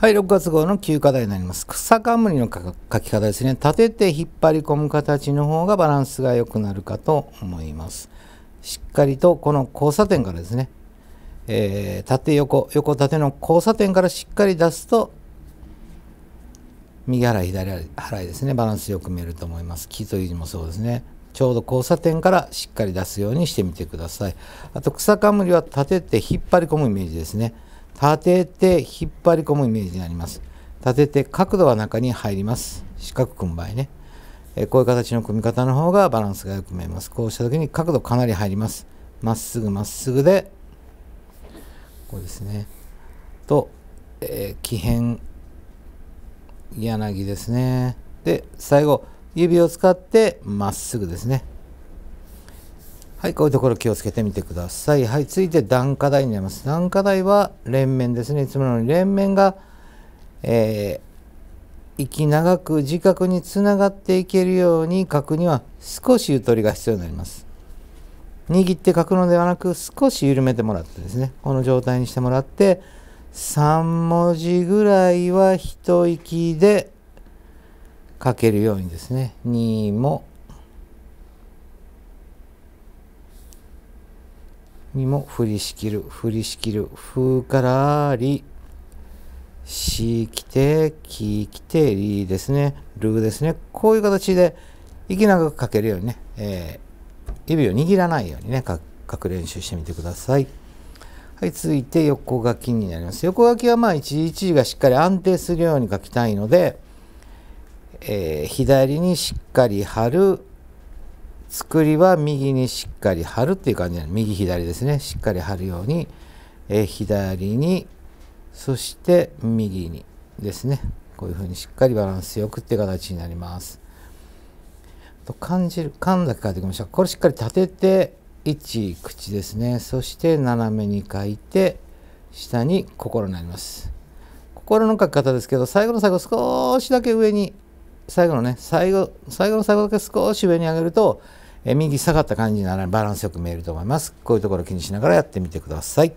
はい、6月号の9課題になります。草冠の書き方ですね。立てて引っ張り込む形の方がバランスが良くなるかと思います。しっかりとこの交差点からですね、えー、縦横、横縦の交差点からしっかり出すと、右払い、左払いですね、バランスよく見えると思います。木という字もそうですね。ちょうど交差点からしっかり出すようにしてみてください。あと草冠は立てて引っ張り込むイメージですね。立てて引っ張り込むイメージになります立てて角度は中に入ります四角組む場合ねえこういう形の組み方の方がバランスがよく見えますこうした時に角度かなり入りますまっすぐまっすぐでこうですねと、えー、気変柳ですねで最後指を使ってまっすぐですねはい、こういうところ気をつけてみてください。はい、続いて段下台になります。段下台は連綿ですね。いつものように連綿が、えー、息長く自覚につながっていけるように書くには少しゆとりが必要になります。握って書くのではなく少し緩めてもらってですね、この状態にしてもらって、3文字ぐらいは一息で書けるようにですね、2もにも振りしきる振りしきるふからりしきてききてりですねるですねこういう形で息長く書けるようにね、えー、指を握らないようにね書く練習してみてください。はい、続いて横書きになります。横書きはまあ一時一時がしっかり安定するように書きたいので、えー、左にしっかり貼る作りは右にしっかり貼るっていう感じなの右左ですねしっかり貼るように、え左にそして右にですねこういうふうにしっかりバランスよくって形になりますと感じる感だけ書いてきましたこれしっかり立てて1口ですねそして斜めに書いて下に心になります心の書き方ですけど最後の最後少しだけ上に最後のね最後最後の最後だけ少し上に上げると、え右下がった感じにならないバランスよく見えると思いますこういうところ気にしながらやってみてください。